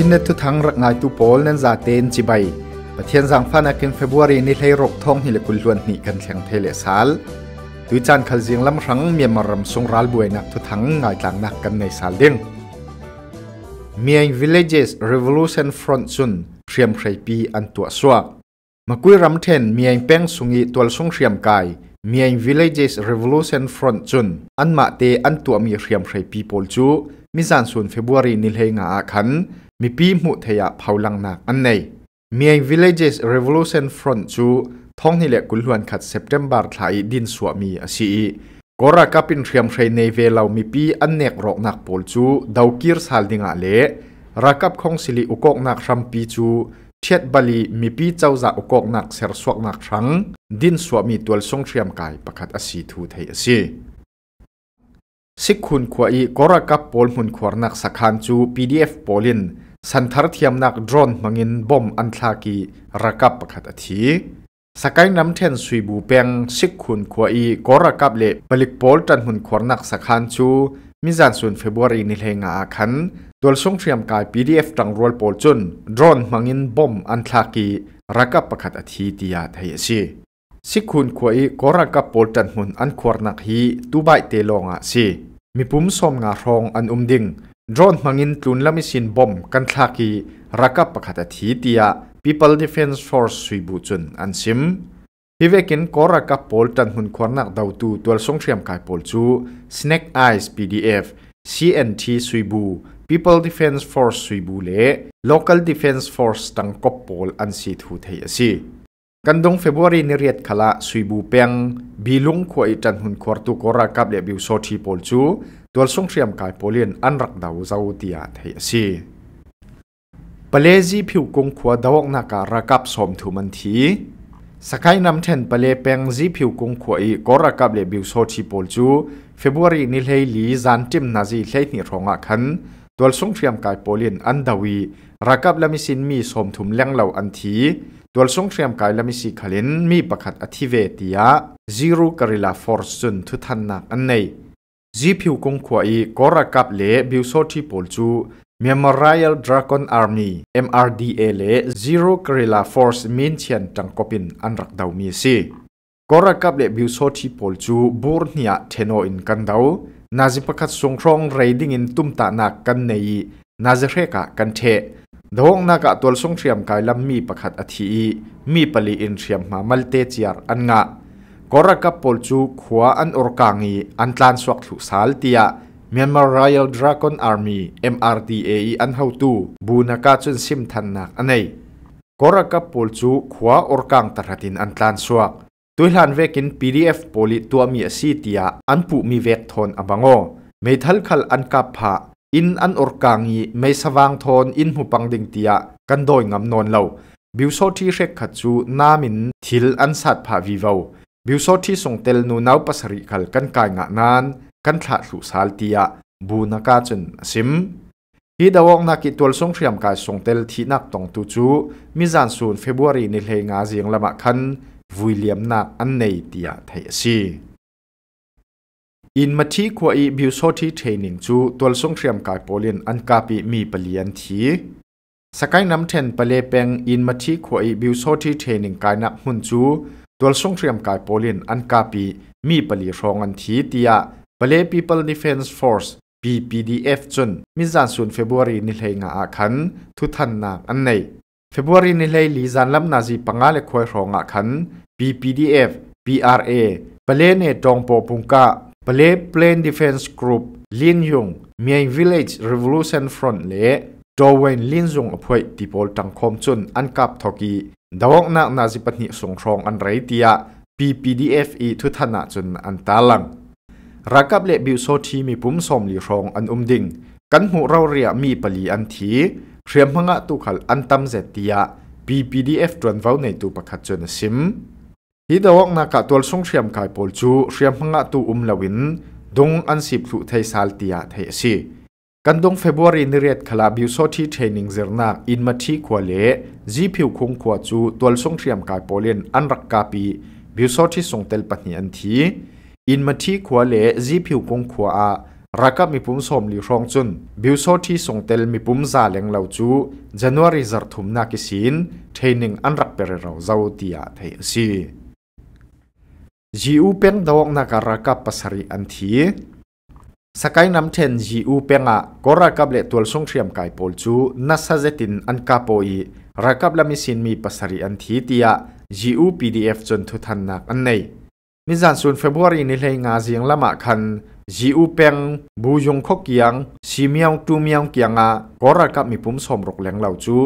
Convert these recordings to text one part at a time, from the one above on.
ชินเนทุทังรักงายตูโพลนั้นจาเตนจิใบประเทียนสังฟ้านักินเฟบรุรีนี่เลยรกท่องหิเลกุลวนนี่กันแข่งเทเลสาลตุจันขลเจียงลำรังเมียมารำสงรัลบวยนักทุทังงายต่างนักกันในสาลเด้งเมีย villages revolution front ซุนเรียมใครปีอันตัวสวมาคุยรำเทนเมียเป้งสุงีตัวสงเรียมกายเมีย villages revolution front ุนอันมาเตอันตัวมีเรียมใครปีโปลจูมิจานส่วนเฟบรุรีนี่เลยงาคันมีปีมุทยาเผาลังนักอันในมีไอ villages revolution front จูท้องนี่แหละกุลวนขัดเซปเทมบาร์ท่ายดินสวมีอสีกรากับเป็นเรียมเทรนในเวลามีปีอันเนกรอกนักปอลจูดาวกีร์สาลดิงาเลรักับของสิลิอุกอกนักรัมปีจูเทียดบาลีมีปีเจ้าจากอุกอกนักเสรสวกนักรั้งดินสวมีตัวทรงเทียมกายประคัดอสีทูไทยอสีสิคุณขวายกรากับปอลมุนขวานักสักขันจู PDF ปอลินสันทารเทียมนักดรอนมังินบอมอันทากีรักับประคตทีสกายน้ำเทนสุยบูเปียงสิกขุนขวอีกอรักับเละบลิกโปลจันหุนขวนักสักันชูมิจันส่วนเฟบรุรีนิเลงอาคันตัวส่งเตรียมกาย PDF ดังรวลโปลจุนดรอนมังินบอมอันทากีรักับประคตทีติยาไทยชีสิกขุนขวอีกอรักับโปลจันหุนอันขวนักฮีตูายเตลองอาชีมีปุ่มสมงารองอันอุมดิ่ง drone mangin tlun lami sin bom kan thlaki raka pakhat a thi tia people defense force suibu chun an sim hivekin kora ka pol tan hun khornak dau tu tol song thiam kai pol chu snack eyes pdf cnt suibu people defense force suibu le local defense force tang kop pol an si thu thei asi kandong february ni riat khala suibu peng bilung khoi tan hun khor tu kora kap le biu so thi pol chu ตัวส่งเตรยมกายโปเลียนอันรักดาวเจ้าตียาเทสีปเลจีผิวกงขวดาวกนาการกับสมถุมันทีสกายนำเทนปเลเปงจีผิวกงขวอีก็รักับเลบิวโซชิโปลจูเฟบรุรีนิเลลีจันจิมนาจีเลนิรองอกคันตัวส่งเตรยมกายโปเลียนอันดาวีรักับลามิสินมีสมถุมเลี้ยงเหล่าอันทีตัวส่งเตรยมกายลามิสิขลินมีประคัดอธิเวติยาซีรูกริลาฟอร์ซุนทุทันนักอันในဂ p ီဖီကုံခွာအီကောရကပ်လေဘီဆိုတီပိုလ်ချူမြန်မာရိုင်ယယ် MRDA လေ Zero g u e r i l l a Force မင်းချန်တန်ကိုပင်အန်ရက်ဒေါမီစီကောရကပ်လေဘီဆိုတီပိုလ်ချူဘူရ်ညာထေနိုအင်ကန်ဒေါနာဇီပခတ်ဆုံခရောင်ရေဒင်းအင်တုမ်တာနာကန်နေယီနာဇ a ရေကာကန်ထေဒေါငနာကတောလ်ဆုံထရမ်ကိုင်လမ်မီပခတ်အသီမီပလီအင်ထရမ်မာမလ်တေချီယာအန်ငါกรกับปอลจูขวาอันอรกางีอันตานสวักถุสาลเตียเมียนมา Royal d r a g อ n Army MRDA อันเฮาตูบูนักาจนซิมทันนักอันไนกรกับปอลจูขวาอรกางตรดินอันตานสวักตุยหลันเวกิน PDF โพลิตัวมีสีเตีย อันปุมีเวกทอนอบางโอเมทัลคัลอันกับผาอินอันอรกางีไม่สว่างทอนอินหุปังดิงเตีย กันโดยงำนนเล่าบิวโซที่เรกขัดจูนามินทิลอันสัตผาวีเวบิวโซที่ส่งเตลนูนาวปัสริกัลกันกายงะนานกันทะสุสาลติยะบูนักาจนซิมฮีดาวงนักิตัวส่งเรียมกายส่งเตลที่นักตองตุจูมิจานซูนเฟบรุรีนิเลงาเสียงละมะคันวุยเลียมนักอันในติยะไทยซีอินมาที่ขวายบิวโซที่เทรนิ่งจูตัวส่งเรียมกายโปเลียนอันกาปิมีเปลี่ยนทีสกายน้ำเทนเปเลเปงอินมาที่ขวายบิวโซที่เทรนิ่งกายนับหุ่นจูตัวสงเรียมกายโปลินอันกาปีมีปลีรองอันทีเตียเปเล People Defense Force PPDF จนมิจานสุนเฟบรุรีนิเลยงาอาคัน ทุทันนาอันในเฟบรุรีนิเลยลีจานลำนาจีปังอาเลควยรองอาคัน PPDF PRA เปเลเนตองโปปุงกาเปเล Plain Defense Group ลินยงเมีย Village Revolution Front เล่โดเวนลินยงอภัยติโพลตังคมจนอันกับทอกีดาวนักนาจิปนิสงครองอันไรตียีดีเอีทุตนาจนอันตาลังรักกับเลบิวโซทีมีปุ่มสมลีรองอันอุมดิงกันหูเราเรียมีปลีอันทีเรียมพงะตุขัลอันตัมเจตียปีเอฟจวนเว้าในตวประคัจนซิมฮิดาวนักตัวสงเรียมกายปพลจูเรียมพงะตวอุมลวินดงอันสิบสุไทยสาลตียไทยซีกันดงเฟบรุรีนเรียดคลาบิวโซที่เทรนนิ่งเซร์นักอินมาที่ขวาเล่จีผิวคงขวาจูตัวส่งเตรียมกายโปเลนอันรักกาปีบิวโซที่ส่งเตลปัญญนทีอินมาที่ขวาเล่จีผิวคงขวาอารักมีปุ่มสมลีรองจุนบิวโซที่ส่งเตลมีปุ่มซาเลงเหล่าจูจันวารีจัดถุมนักศินเทรนนิ่งอันรักเปรเราเจ้าตียาเทียซีจีอูเป็นดวงนักรักกับภาษาอันทีสกายน้ำเทนจีอูเปงะกอรักับเลตัวสงเทียมกาปอลจูนัสเจตินอันกาโปอีรักับลามิสินมีปัสรีอันที่ตียจีอูพีดีเอฟจนทุทันนักอันในนิจันสุนเฟบรุรีนี่เลยงาเสียงละมาคันจีอูเปงบูยงคกยังซีเมียงตูเมียงเกียงะกอรักับมีปุ่มสมรกแหลงเหล่าจู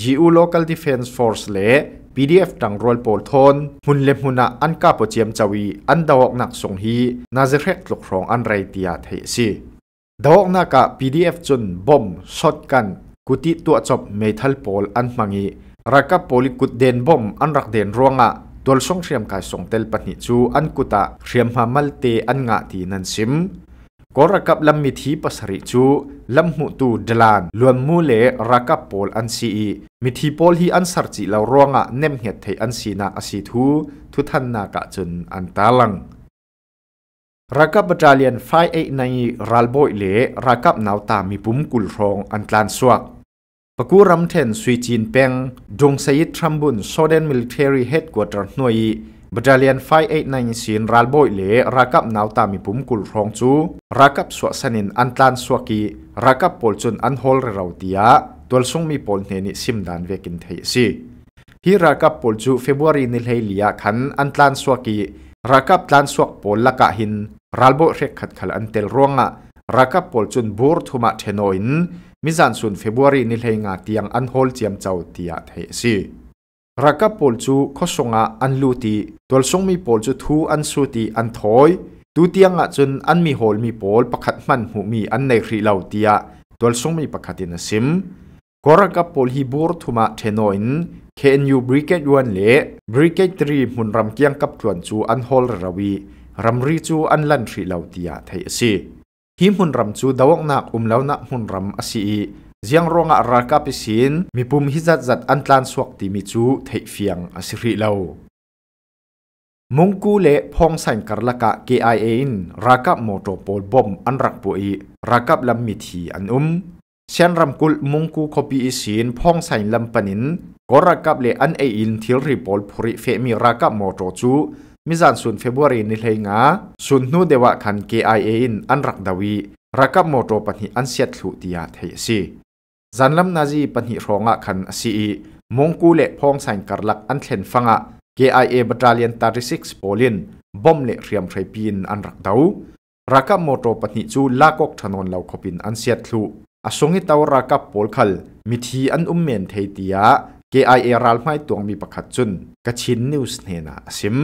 จีอู local defense force เล PDF ตังรอยโปลทอนหุ่นเล็มหุนาอันกาปเจียมจวีอันดาวกนักสงฮีนาจะเรกตกครองอันไรเตียเทซีดาวกนักะ PDF จนบอมช็อตกันกุติตัวจบเมทัลโพลอันมังีรักกับโพลิกุดเดนบอมอันรักเดนรวงะตัวส่งเสียมกายส่งเตลปนิจูอันกุตะเสียมหามัลเตอันงะทีนันซิมก็รักับลำมิทีปัสริจูลำหูตูดลานลวนมูเลรักับโพลอันซีมิทีโพลฮีอันสัรจิเรารวงะเนมเหตุไทยอันซีนาอสิทูทุทันนากะจนอันตาลังรักับบัตเลียนไฟเอในรัลโบยเลรักับนาวตามีปุ่มกุลรองอันตลานสวกปกูรัมเทนสวีจีนเปงดงสยิดทรัมบุนโซเดนมิลิเทอรี่เฮดกวอตรหน่วยบดเลียน589สินรัลโบยเลรักับนาวตามิปุมกุลรองจูรักับสวัสดินอันตันสวกีรักับปลจุนอันฮอลเราตียาตัวสงมีปลเนนิซิมดานเวกินเทซีฮีรักับปลจูเฟบรุีนิเลเลียขัน อันตันสวกีรักับตันสวกปลลักะหินรัลโบเรกขัดขลันเตลรวงะรักับปลจุนบูร์ทุมาเทโนอินมิจันซุนเฟบรุีนิเฮงาตียงอันฮอลเจียมเจ้าตียาเทซีรักกับปอลจูขาอ่งาอันลูตีตัวสงมีปอลจูทูอันสูตีอันถอยตูเตียงอ่ะจนอันมีโหลมีปอลประคัดมันหูมีอันในครีเหล่าเตียตัวสงมีประคัดินซิมกรักกับปอลฮิบูร์ทุมาเทนอินเคนยูบริเกตวันเล่บริเกตรีมุนรำเกียงกับจวนจูอันฮอลราวีรำรีจูอันลันทรีเหล่าเตียไทยสิฮิมุนรำจูดาวกนักอุมแล้วนักมุนรำอสีเียงรงอรักับพิสินมีปุ่มฮิจัดจัดอันตรานสวกติมิจูเทียฟียงสิริเลวมุงกูเล่พองสันกรลกะ k i ไอเอินรักับโมโตโปลบอมอันรักปุยรักับลำมิดฮีอันอุ้มเชียนรำกุลมุงกูคบีอิสินพองสันลำปนินกรักับเล่อันเออินทิลริปอลภริเฟมีรักับโมโตจูมิจันสุนเฟบรุีนิเลงาสุนนูเดวะคัน k i ไอเอินอันรักดาวีรักับโมโตปนิอันเซตสุติยาเทียสีจันลำนาจีปนิราองอาคันสีมงกุเลพองสังกัดลักอันเช่นฟังอ่ะ KIA บัตรเลียนตาริสิกส์โปลินบอมเลเรียมไทปีนอันรักดาวรักกับมอโตปนิจูลากอกถนนเหลาขบินอันเสียทลูอาสงิตาวรักกับโปลคัลมิทีอันอุ้มเมนเทติยะ KIA รัลไม่ตัวมีประคัดจุนกชินนิวส์เนน่าซิม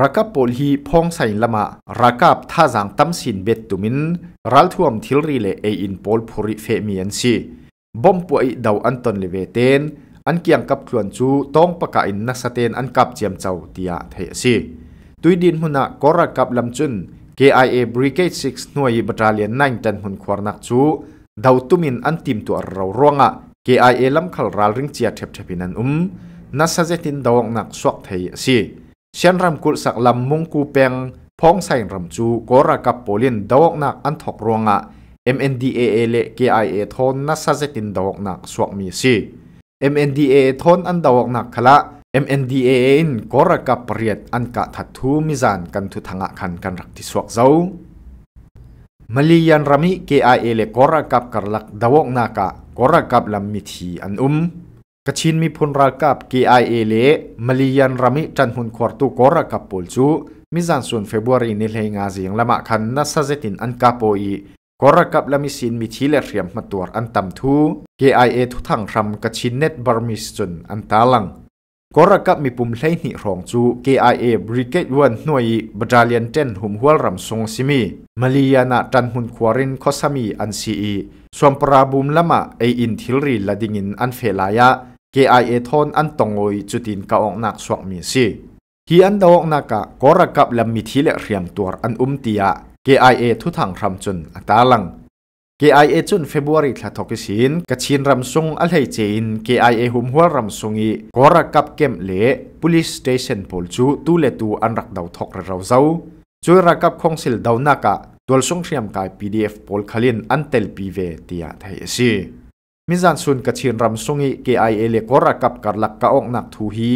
รักกับโปลฮีพองสังละมารักกับท่าจังตั้มสินเบ็ดตุมินรัลทวมทิลรีเลเออินโปลพู้ริเฟมิเอนซี bom puai dau an ton le ve ten an kiang kap thuan chu tong paka in na saten an kap chiam chau tia the si tuidin huna kora kap lam chun KIA Brigade 6 noi battalion 9 tan hun khwarnak chu dau tumin an tim tu rau ronga KIA lam khal ral ring chia thep thepin an um na sa jetin dawang nak suak thei si sian ram kul sak lam mung ku peng phong sain ram chu kora kap polin dawang nak an thok ronga MNDAA เล็ก KIA ทอนนัสเซตินดาวกนักสวกมีซี MNDAA ทนอันดาวกนักขละ MNDAA อินก็ระกับเรียดอันกะทัดทูมิจานกันทุทางะคันกันรักที่สวกเจ้ามลียันรามิ KIA เล็ก็ระกับกรลักดวกนักะก็ระกับลำมิธีอันอุ้มกชินมีพลรากับ KIA เล็กมลียันรามิจันหุนควรตุก็ระกับปูลจูมิจานส่วนเฟบรุยนิ่เลงาเสียงละมะขันนัสเซตินอันกะโปอีกรกับลามิสินมีทีเลเรียมมาตัวอันตำทู g i a ทุทังรำกับชินเน็ตบาร์มิสจนอันตาลังกรกับมีปุ่มเล่นิรองจู g i a บริ g a d e วันหน่วยบดาเลียนเจนหุมหัวรำทรงซิมีมาเลียนาจันหุนควารินคอสามีอันซีอีส่วนปราบุมละมาไออินทิลรีละดิงินอันเฟลายะ g i a ทอนอันตงอยจุดินกะออกนักสวกมีซีฮีอันดอกนักกะกรกับลามิทีเลเรียมตัวอันอุมตียา KIA ทุทังรำจนอัตาลัง KIA จนเฟบรุวารีทถกสินกชินรำสงอัลเฮจิน KIA หุมหัวรำสงอีกอรักับเกมเละ police station พอลจูตูเลตูอันรักดาวทกเราเจ้าช่วยรักับคงสิลดาวนักะตัวสงเทียมกาย PDF พอลขลินอันเตลปีเวตียไทยสีมิจันซุนกชินรำสงอี KIA เลกอรักับการลักกะองนักทูฮี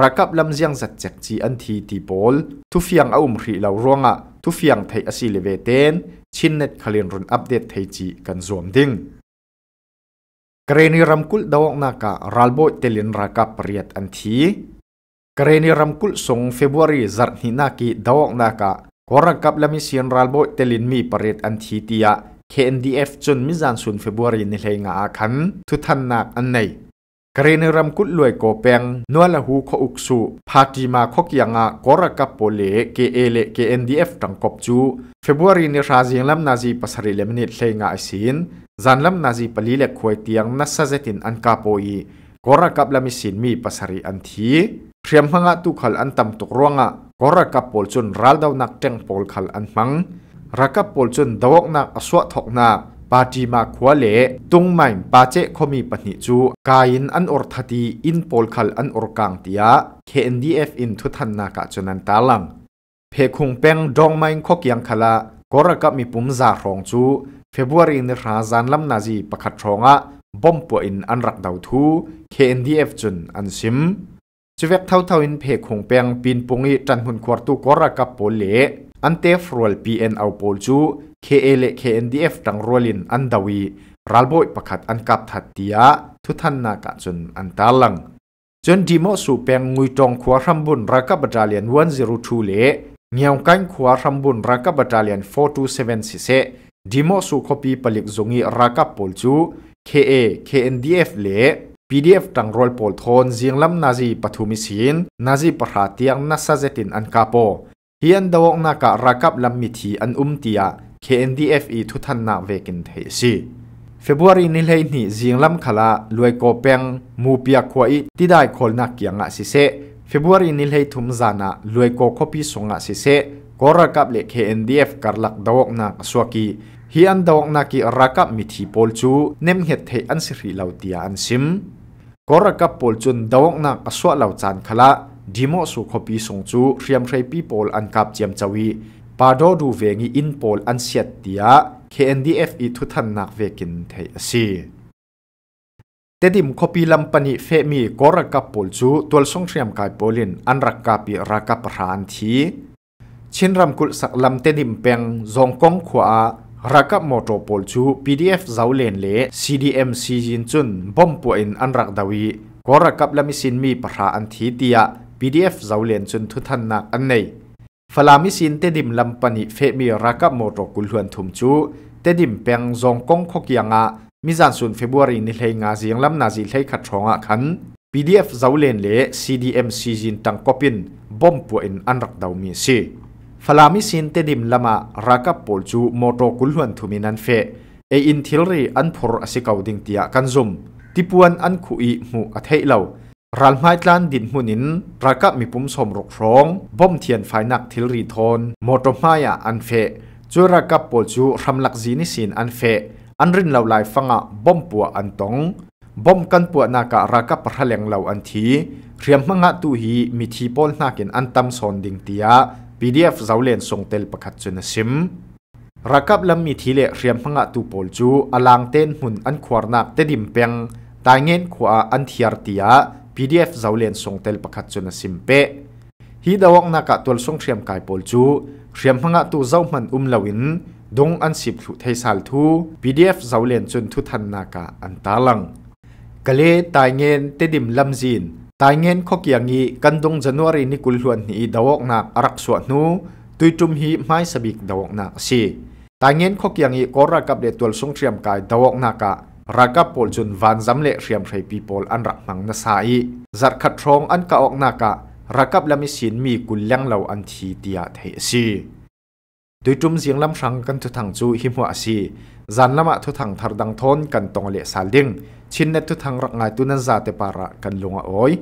รักับลำเจียงจัดแจกจีอันทีตีพอลทุฟียงอาอุมรีเหล่าร่วงอ่ะทุฟียงไทยอาศิลเวเตนชินเน็ตขลิ่นรุนอัปเดตไทยจีกันรวมดิ้งกรณีรำคุลดาวนากัลโบเตลินรักกัาปรียัตอันทีกรณีรำคุลส่งเฟบรุีจัดหินักีดาวนากาอวรกกับลามิเซียนรัลโบเตลินมีเปรียัตอันทีเตียา KNDF จนมิจานสุนเฟบรีในเลงอาคันทุทันนักอันในกรณีรำกุดลวยโกเปงนัวละหูขอุกสุพาตีมาขกยังะกรักับโปเลเกเอเลเกเอ็นดีเอฟตังกบจูเฟบรุรีนิราจิงลำนาจีปัสริเลมนิดเลงาอสินจันลำนาจีปลีเลควยเตียงนัสเซตินอันกาโปอีกรักับลำมิสินมีปัสริอันทีเรียมหงะตุขลอันตำตุกรวงะกรักับโปลจุนรัลดาวนักเจงโปลขลอันมังรักับโปลจุนดาวกนักอสวะทกนักปาจีมาควเลตุงไม่ปาเจคมีปนิจูกายินอันอรทัดีอินปอลคัลอันอรกังติยา KNDF อินทุทันนากะจนันตาลัง เพคุงเป็งดองไม่ขกยังคละกรกับมีปุ่มจารองจูเฟบรุรีนราซานลำนาจีประคัดรองอะบอมปวอินอันรักดาวทู KNDF จุนอันซิมชเวกเท่าเท่าอินเพคงเปียงปีนปุงอีจันหุนควรตุกรกับโปเลอันเทฟรัวลพีเอ็นเอาโพลจูเคเอเลเคเอ็นดีเอฟตังรัวลินอันดาวีรัลบอยประกาศอันกับทัดเตียทุทันนากะจนอันตาลังจนดีมอสูเปียงงุยจองขวารัมบุนรักบัตาเลียนวันซิรูทูเลเงียงกันขวารัมบุนรักบัตาเลียน427ซิเซดีมอสูคอปีปลิกจงอีรักกบโพลจูเคเอเคเออ็นดีเเฟล่ PDF ตังรอลโพลทอนเสียงลำนาซีปฐุมิศินนาซีประหาเตียงนัสเซตินอันกาโปฮียนดาวงนักรักับลำมิทีอันอุ้มเตีย KNDFE ทุทันนาเวกินเทสีเฟบรุยนี้เลยนี่จิงลำขลาลวยกเปียงมูปียควอยที่ได้คนนักยงอ่ะสิเซเฟบรุยนี้เลยทุมจานะลวยกคบิสงอ่ะสิเซก็รักับเล KNDF กรลลักดาวงนักสวกีฮียนดาวงนักรักับมิทีปอลจูเนมเหตุเทอันสิริลาวเตียอันซิมก็รักับปอลจุนดาวงนักสวกลาวจานขลาดีโมสุขปีสงจูเรียมไรปีโปลอันกับเจียมจวีปาโดดูเวงีอินโปลอันเสียดเดีย KNDF อีทุทันนักเวกินเทยสีเตดิมคบีลัมปนิเฟมีกอรักกับโปลจูตัวส่งเรียมกายโปลินอันรักกับปีรักกับพรานทีชินรำกุลสักลำเตดิมเปงจงกงขวารักกับมอโตโพลจู PDF เจ้าเลนเล่ CDM ซีจินจุนบอมปวยอันรักดาวีกอรักกับลำมิสินมีพระอันทีเดีย PDF เจ้าเลียนจนทุทันนักอันในฟลามิซินเตดิมลำปนิเฟมีรักับโมโรกุลหวนถุมจูเตดิมเปียงจงกงขกยังอ่ะมิจันสุนเฟบรุีนิเลงาเสียงลำนาจิเลขัดชงอ่ะขัน PDF เจ้าเลียนเล่ CDM ซีจินตังกบินบอมป่วยอันรักดาวมีซีฟลามิซินเตดิมลำะารักับโปลจูโมโรกุลหวนถุมินันเฟเออินทิลรีอันพอร์สิกาวดิงเตียกันซุมีิปวนอันคุยหมูอเทเลารันไม้กลันดินหุนินประกับมีปุ่มสมรกร้องบ่มเทียนไฟนักทิลรีทนมอตมายาอันเฟจุระกับปจูรำลักจีนิสินอันเฟอันรินเหล่าลายฟังอ่ะบ่มปัวอันตงบ่มกันปัวนากะระกับพระเลงเหล่าอันทีเรียมมังะตูฮีมีทีปอลนากินอันตำสอนดิงเตีย PDF เจ้าเลนส่งเตลประกัดจนซิมรักับลำมีทีเลเรียมพังะตูปอลจูอลางเต้นหุ่นอันควรนักเตดิมเปียงตายเงินขวาอันเทียร์เตีย PDF zaulen songtel pakhat chuna simpe hi dawang naka tol song thiam kai pol chu thiam hanga tu zau man um lawin dong an sip thu theisal thu PDF zaulen chun thu than naka an talang kale tai ngen tedim lamjin tai ngen khokiangi kandong january ni kulhluan ni dawok nak arak suwa nu tuitum hi mai sabik dawok nak si tai ngen khokiangi kora kap le tol song thiam kai dawok naka รักับปอลจุนวันจำเละเรียมใครปีปอลอันรักมังนาสายจัดขัดทองอันกะออกนากะรักับลมิสินมีกุลเลี้ยงเหล่าอันทีเตียเทซีโดยจุ่มเสียงลำชังกันทุทังจูหิมหัวซีจันละมาทุทังทารดังทนกันตองเละสาลิงชินเนทุทังรักงายตุนันซาเตปาระกันลงอ้อย